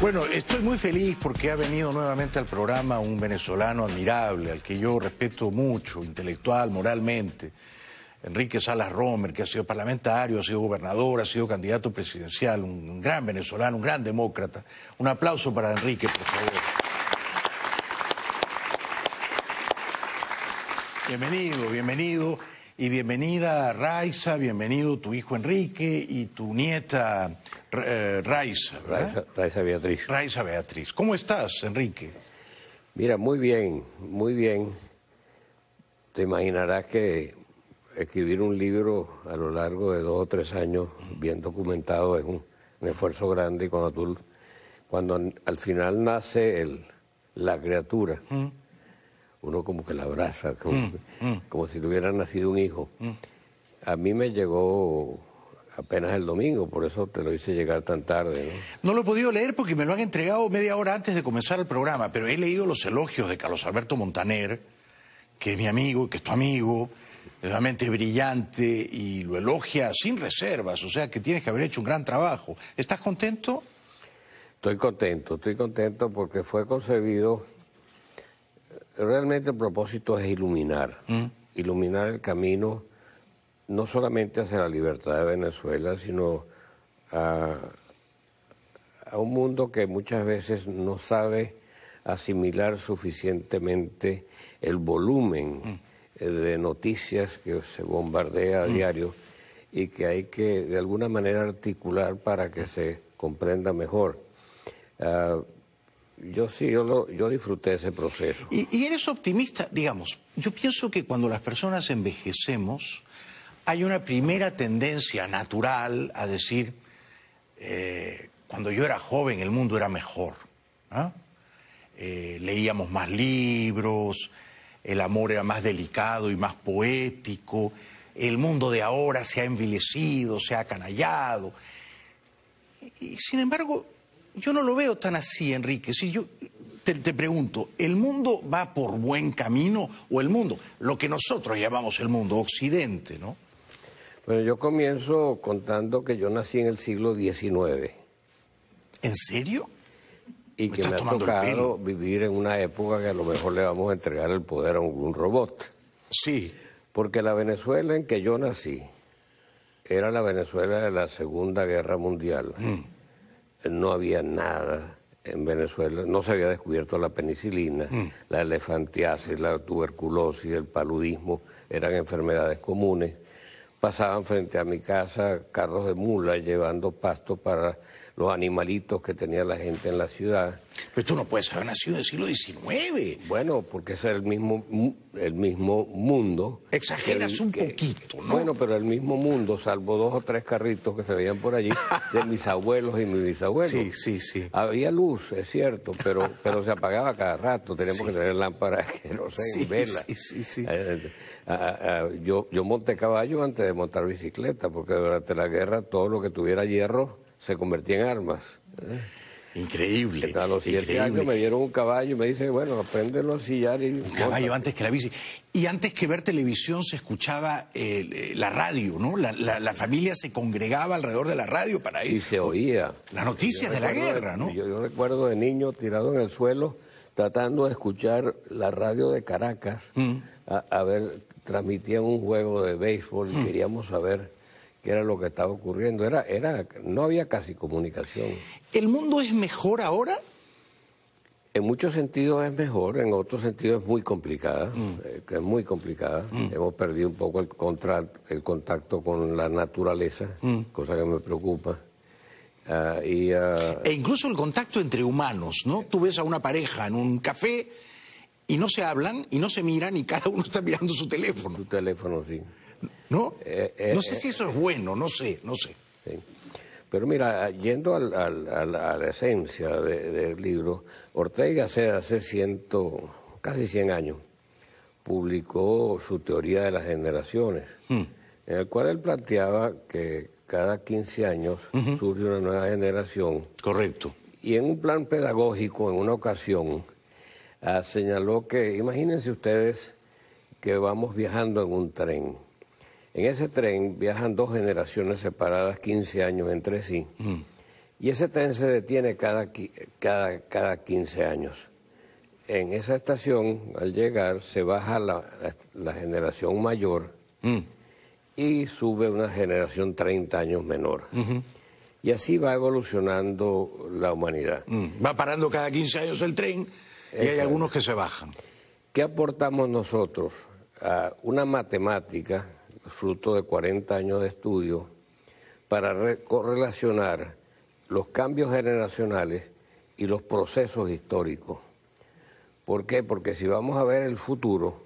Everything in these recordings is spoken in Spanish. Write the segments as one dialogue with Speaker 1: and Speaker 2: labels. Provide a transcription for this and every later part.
Speaker 1: Bueno, estoy muy feliz porque ha venido nuevamente al programa un venezolano admirable, al que yo respeto mucho, intelectual, moralmente. Enrique Salas Romer, que ha sido parlamentario, ha sido gobernador, ha sido candidato presidencial, un gran venezolano, un gran demócrata. Un aplauso para Enrique, por favor. Bienvenido, bienvenido. Y bienvenida Raiza, bienvenido tu hijo Enrique y tu nieta eh, Raiza, Beatriz. Raiza Beatriz. ¿Cómo estás, Enrique? Mira,
Speaker 2: muy bien, muy bien. Te imaginarás que escribir un libro a lo largo de dos o tres años bien documentado es un, esfuerzo grande cuando tú, cuando al final nace la criatura, mm. uno como que la abraza, mm, mm. como, si le hubiera nacido un hijo. A mí me llegó apenas el domingo, por eso te lo hice llegar tan
Speaker 1: tarde. ¿no? no lo he podido leer porque me lo han entregado media hora antes de comenzar el programa, pero he leído los elogios de Carlos Alberto Montaner, que es mi amigo, que es tu amigo, realmente brillante y lo elogia sin reservas, o sea que tienes que haber hecho un gran trabajo. ¿Estás contento? Estoy contento, estoy contento porque fue concebido.
Speaker 2: Realmente el propósito es iluminar, mm. iluminar el camino no solamente hacia la libertad de Venezuela, sino a, un mundo que muchas veces no sabe asimilar suficientemente el volumen mm. eh, de noticias que se bombardea a mm. diario y que hay que de alguna manera articular para que se comprenda mejor. Ah, yo sí, yo, lo, yo disfruté ese proceso.
Speaker 1: y eres optimista, digamos. Yo pienso que cuando las personas envejecemos, hay una primera tendencia natural a decir, eh, cuando yo era joven el mundo era mejor. Eh, leíamos más libros, el amor era más delicado y más poético, el mundo de ahora se ha envilecido, se ha canallado. Y sin embargo, yo no lo veo tan así, Enrique. Si yo te, pregunto, ¿el mundo va por buen camino o el mundo, lo que nosotros llamamos el mundo, Occidente,
Speaker 2: ¿no? Bueno, yo comienzo contando que yo nací en el siglo XIX. ¿En serio? Y que me ha tocado vivir en una época que a lo mejor le vamos a entregar el poder a un robot. Sí. Porque la Venezuela en que yo nací era la Venezuela de la Segunda Guerra Mundial. Mm. No había nada en Venezuela, no se había descubierto la penicilina, mm. la elefantiasis, la tuberculosis, el paludismo, eran enfermedades comunes pasaban frente a mi casa carros de mula llevando pasto para los animalitos que tenía la gente en la ciudad. Pero tú no puedes haber nacido en el siglo XIX. Bueno, porque es el mismo, el mismo mundo. Exageras un
Speaker 1: poquito,
Speaker 2: ¿no? Bueno, pero el mismo mundo, salvo dos o tres carritos que se veían por allí, de mis abuelos y mis bisabuelos. Sí, sí, sí. Había luz, es cierto, pero, pero se apagaba cada rato. Tenemos que tener lámparas que no sé, velas. Sí, sí, sí. Eh, eh, ah, ah, yo, yo monté caballo antes de montar bicicleta, porque durante la guerra todo lo que tuviera hierro se convertía en armas. ¿eh? Increíble. A los siete años me
Speaker 1: dieron un caballo y me dice, bueno, apréndelo a sillar y... Un caballo antes que la bici. Y antes que ver televisión se escuchaba eh, eh, la radio, ¿no? La, familia se congregaba alrededor de la radio para ir. Y se oía.
Speaker 2: La noticia de la guerra, ¿no? Yo, recuerdo de niño tirado en el suelo tratando de escuchar la radio de Caracas mm. a, ver, transmitían un juego de béisbol y mm. queríamos saber que era lo que estaba ocurriendo. Era, era, no había casi comunicación.
Speaker 1: ¿El mundo es mejor ahora?
Speaker 2: En muchos sentidos es mejor, en otros sentidos es muy complicada. Mm. Eh, es muy complicada. Mm. Hemos perdido un poco el, contra, el contacto con la naturaleza, mm. cosa que me preocupa. Ah, ah,
Speaker 1: e incluso el contacto entre humanos, ¿no? Tú ves a una pareja en un café y no se hablan y no se miran y cada uno está mirando su teléfono. Su teléfono, sí. ¿No? Eh, eh, no sé eh. si eso es bueno, no sé, no sé. Pero mira, yendo a,
Speaker 2: la, esencia del libro, Ortega hace, casi 100 años publicó su teoría de las generaciones, mm. en el cual él planteaba que cada 15 años surge una nueva generación. Correcto. Y en un plan pedagógico, en una ocasión, ah, señaló que, imagínense ustedes que vamos viajando en un tren en ese tren viajan dos generaciones separadas 15 años entre sí. Mm. Y ese tren se detiene cada, cada, 15 años. En esa estación, al llegar, se baja la, generación mayor mm. y sube una generación 30 años menor. Y así va evolucionando la humanidad. Mm. Va parando cada 15 años el tren y hay algunos que se bajan. ¿Qué aportamos nosotros? A una matemática fruto de 40 años de estudio, para correlacionar los cambios generacionales y los procesos históricos. ¿Por qué? Porque si vamos a ver el futuro,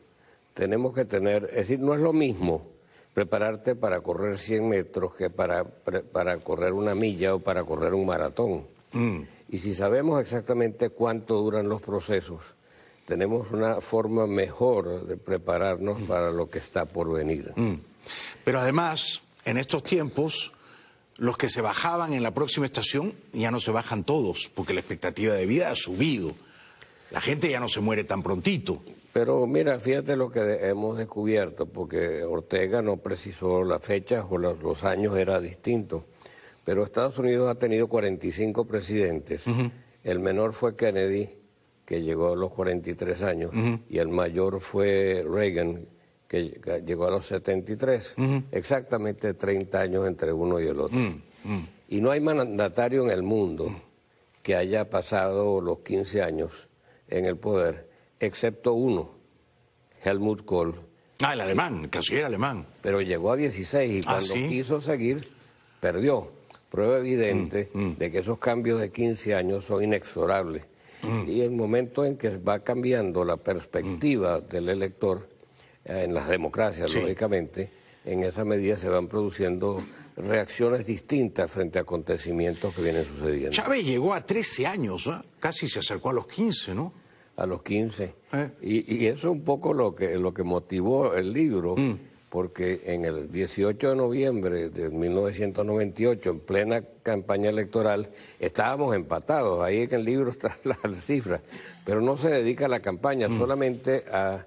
Speaker 2: tenemos que tener, es decir, no es lo mismo prepararte para correr 100 metros que para, para correr una milla o para correr un maratón. Mm. Y si sabemos exactamente cuánto duran los procesos, tenemos una forma mejor de prepararnos para lo que está por venir.
Speaker 1: Mm. Pero además, en estos tiempos, los que se bajaban en la próxima estación ya no se bajan todos, porque la expectativa de vida ha subido. La gente ya no se muere tan prontito. Pero mira, fíjate lo que hemos descubierto, porque Ortega no precisó
Speaker 2: las fechas o los, años, era distinto. Pero Estados Unidos ha tenido 45 presidentes. El menor fue Kennedy que llegó a los 43 años, y el mayor fue Reagan, que llegó a los 73, exactamente 30 años entre uno y el otro. Mm, mm. Y no hay mandatario en el mundo que haya pasado los 15 años en el poder, excepto uno, Helmut Kohl. Ah, el alemán, casi era alemán. Pero llegó a 16 y ah, cuando quiso seguir, perdió. Prueba evidente mm, de que esos cambios de 15 años son inexorables y el momento en que va cambiando la perspectiva del elector, eh, en las democracias, lógicamente, en esa medida se van produciendo reacciones distintas frente a acontecimientos que vienen sucediendo. Chávez llegó a 13 años, ¿ah? casi se acercó a los
Speaker 1: 15, ¿no?
Speaker 2: A los 15. Eh. Y, eso es un poco lo que, lo que motivó el libro. Mm porque en el 18 de noviembre de 1998, en plena campaña electoral, estábamos empatados. Ahí en el libro están las cifras, pero no se dedica a la campaña, mm. solamente a,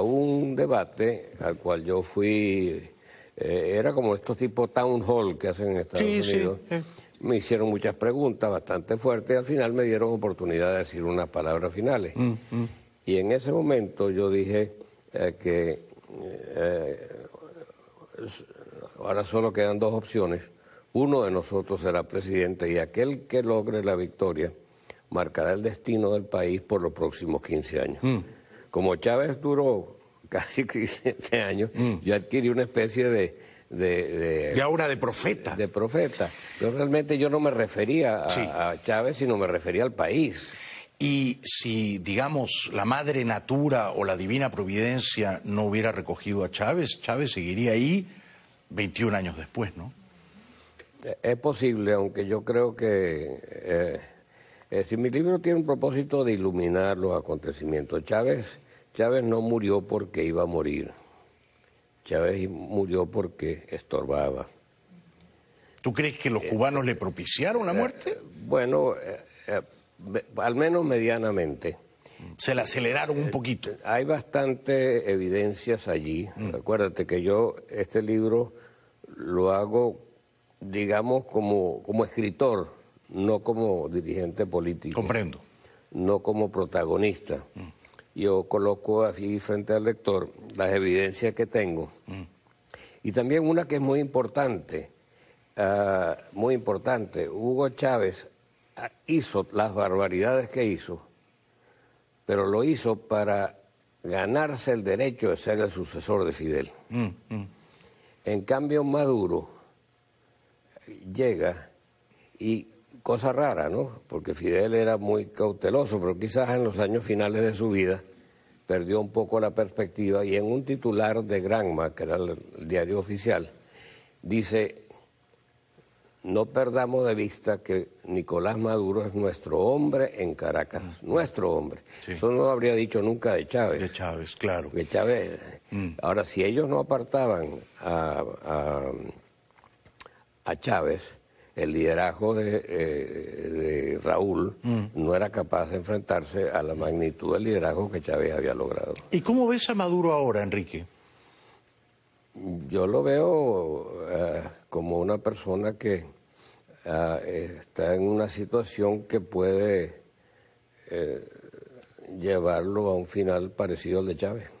Speaker 2: un debate al cual yo fui. Eh, era como estos tipos town hall que hacen en Estados Unidos. Eh. Me hicieron muchas preguntas bastante fuertes y al final me dieron oportunidad de decir unas palabras finales. Mm, mm. Y en ese momento yo dije eh, que eh, ahora solo quedan dos opciones. Uno de nosotros será presidente y aquel que logre la victoria marcará el destino del país por los próximos 15 años. Mm. Como Chávez duró casi 15 años, mm. yo adquirí una especie de, de, de, de... profeta. De, profeta. Yo realmente yo no me refería
Speaker 1: a Chávez, sino me refería al país. Y si, digamos, la madre natura o la divina providencia no hubiera recogido a Chávez, Chávez seguiría ahí 21 años después, ¿no?
Speaker 2: Es posible, aunque yo creo que... Eh, eh, si mi libro tiene un propósito de iluminar los acontecimientos, Chávez, Chávez no murió porque iba a morir. Chávez murió porque estorbaba.
Speaker 1: ¿Tú crees que los cubanos le
Speaker 2: propiciaron la eh, muerte? bueno, al menos medianamente. Se la aceleraron un eh, poquito. Hay bastantes evidencias allí. Mm. Acuérdate que yo este libro lo hago, digamos, como, como escritor, no como dirigente político. Comprendo. No como protagonista. Mm. Yo coloco así frente al lector las evidencias que tengo. Mm. Y también una que es muy importante, ah, muy importante. Hugo Chávez Ah, hizo las barbaridades que hizo, pero lo hizo para ganarse el derecho de ser el sucesor de Fidel. Mm, mm. En cambio, Maduro llega y cosa rara, ¿no? Porque Fidel era muy cauteloso, pero quizás en los años finales de su vida perdió un poco la perspectiva y en un titular de Granma, que era el diario oficial, dice no perdamos de vista que Nicolás Maduro es nuestro hombre en Caracas, mm. nuestro hombre. Eso no lo habría dicho nunca de Chávez. De Chávez, claro. De Chávez. Mm. Ahora, si ellos no apartaban a, Chávez, el liderazgo de, eh, de Raúl mm. no era capaz de enfrentarse a la magnitud del liderazgo que Chávez había logrado. ¿Y cómo ves a Maduro ahora, Enrique? Yo lo veo... Eh, como una persona que ah, está en una situación que puede eh, llevarlo a un final parecido al de Chávez.